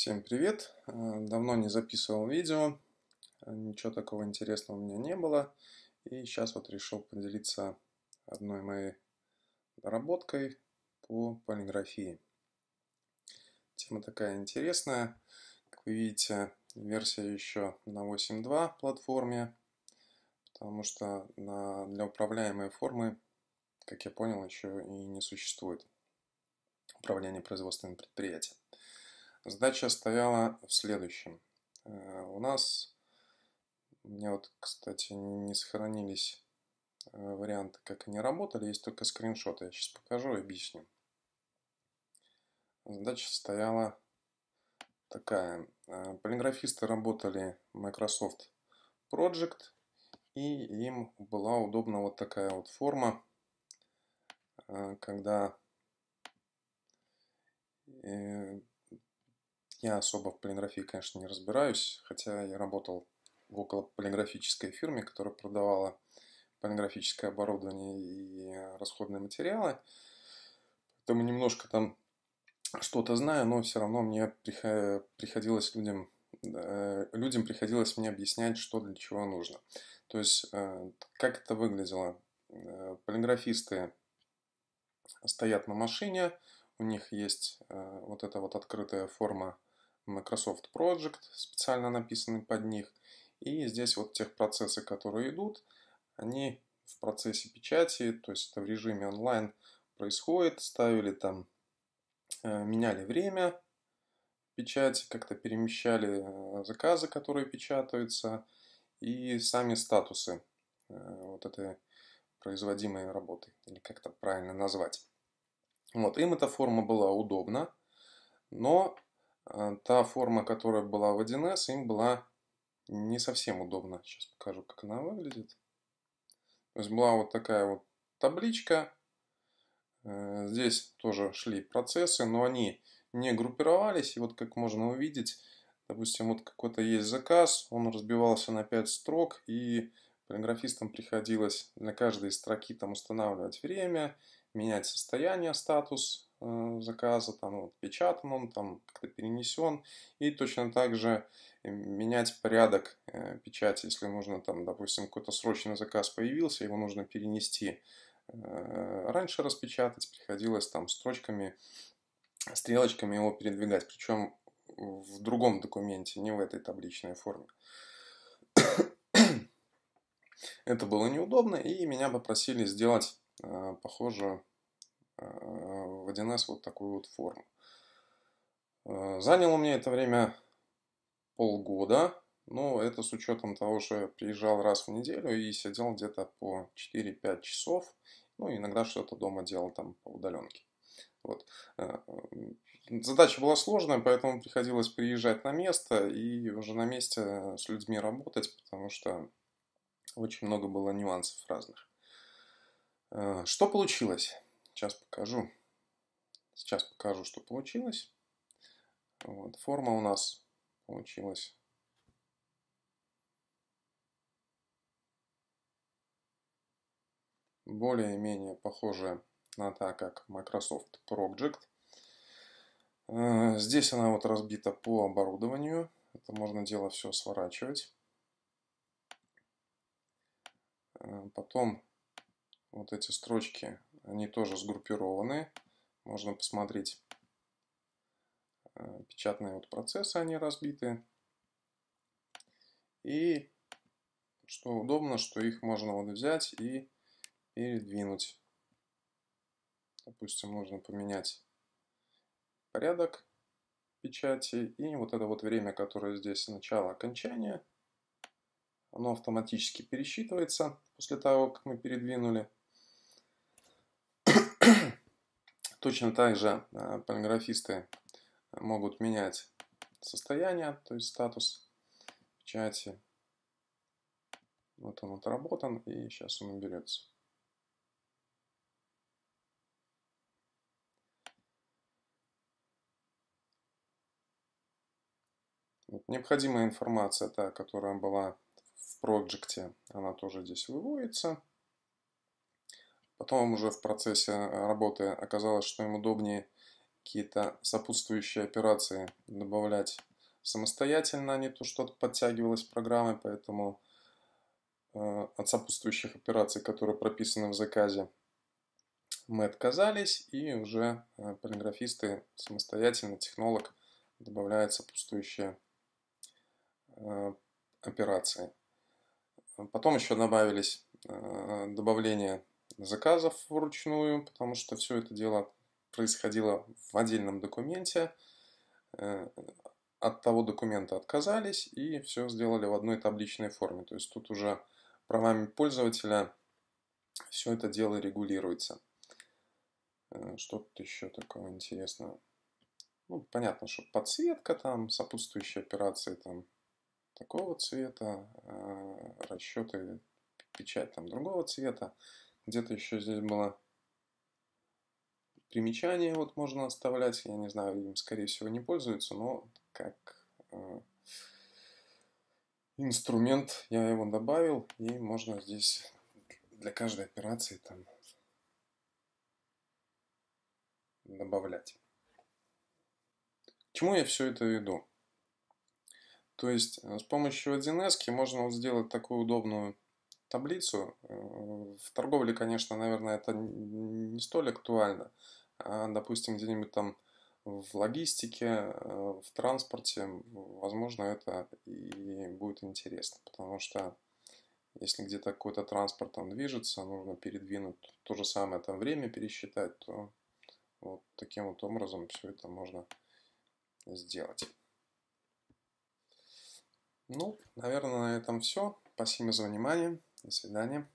Всем привет! Э, давно не записывал видео, э, ничего такого интересного у меня не было. И сейчас вот решил поделиться одной моей доработкой по полиграфии. Тема такая интересная. Как вы видите, версия еще на 8.2 платформе, потому что на, для управляемой формы, как я понял, еще и не существует управление производственным предприятием. Задача стояла в следующем. Э, у нас, у меня вот, кстати, не сохранились э, варианты, как они работали, есть только скриншоты. Я сейчас покажу и объясню. Задача стояла такая. Э, полиграфисты работали Microsoft Project, и им была удобна вот такая вот форма, когда я особо в полиграфии, конечно, не разбираюсь, хотя я работал в около полиграфической фирме, которая продавала полиграфическое оборудование и расходные материалы. Поэтому немножко там что-то знаю, но все равно мне приходилось людям людям приходилось мне объяснять, что для чего нужно. То есть, э, как это выглядело? Э, полиграфисты стоят на машине, у них есть э, вот эта вот открытая форма Microsoft Project, специально написанный под них. И здесь вот тех процессы, которые идут, они в процессе печати, то есть это в режиме онлайн происходит, ставили там, э, меняли время печати, как-то перемещали э, заказы, которые печатаются, и сами статусы э, вот этой производимой работы, или как то правильно назвать. Вот, им эта форма была удобна, но Э, та форма, которая была в 1С, им была не совсем удобна. Сейчас покажу, как она выглядит. То есть была вот такая вот табличка. Э, здесь тоже шли процессы, но они не группировались. И вот как можно увидеть, допустим, вот какой-то есть заказ, он разбивался на 5 строк, и полиграфистам приходилось на каждой строки там устанавливать время, менять состояние, статус Э, заказа, там отпечатан он, там как-то перенесен. И точно так же э, менять порядок э, печати, если нужно, там, допустим, какой-то срочный заказ появился, его нужно перенести. Раньше распечатать приходилось там строчками, стрелочками его передвигать, причем в другом документе, не в этой табличной форме. Это было неудобно, и меня попросили сделать похожую в 1С вот такую вот форму. Э, Заняло мне это время полгода, но это с учетом того, что я приезжал раз в неделю и сидел где-то по 4-5 часов, ну, иногда что-то дома делал там по удаленке. Вот. Э, задача была сложная, поэтому приходилось приезжать на место и уже на месте с людьми работать, потому что очень много было нюансов разных. Э, что получилось? Сейчас покажу. Сейчас покажу, что получилось. Вот, форма у нас получилась. Более-менее похожая на та, как Microsoft Project. Здесь она вот разбита по оборудованию. Это можно дело все сворачивать. А, потом вот эти строчки они тоже сгруппированы. Можно посмотреть. Э, печатные вот процессы, они разбиты. И что удобно, что их можно вот взять и передвинуть. Допустим, можно поменять порядок печати. И вот это вот время, которое здесь начало окончания, оно автоматически пересчитывается после того, как мы передвинули. Точно так же э, полиграфисты могут менять состояние, то есть статус печати. Вот он отработан, и сейчас он уберется. Вот необходимая информация, та, которая была в проекте, она тоже здесь выводится. Потом уже в процессе э, работы оказалось, что им удобнее какие-то сопутствующие операции добавлять самостоятельно, а не то, что подтягивалось программой, поэтому э, от сопутствующих операций, которые прописаны в заказе, мы отказались, и уже э, полиграфисты самостоятельно, технолог добавляет сопутствующие операции. Потом еще добавились добавление заказов вручную, потому что все это дело происходило в отдельном документе. Э, от того документа отказались и все сделали в одной табличной форме. То есть тут уже правами пользователя все это дело регулируется. Э, что тут еще такого интересного? Ну, понятно, что подсветка там, сопутствующие операции там такого цвета, э, расчеты печать там другого цвета. Где-то еще здесь было примечание, вот можно оставлять. Я не знаю, им, скорее всего, не пользуются, но как э, инструмент я его добавил, и можно здесь для каждой операции там добавлять. К чему я все это веду? То есть э, с помощью 1С можно вот сделать такую удобную таблицу. Э, в торговле, конечно, наверное, это не столь актуально. А, допустим, где-нибудь там в логистике, э, в транспорте, возможно, это и будет интересно, потому что если где-то какой-то транспорт там движется, нужно передвинуть то же самое там время пересчитать, то вот таким вот образом все это можно сделать. Ну, наверное, на этом все. Спасибо за внимание. До свидания.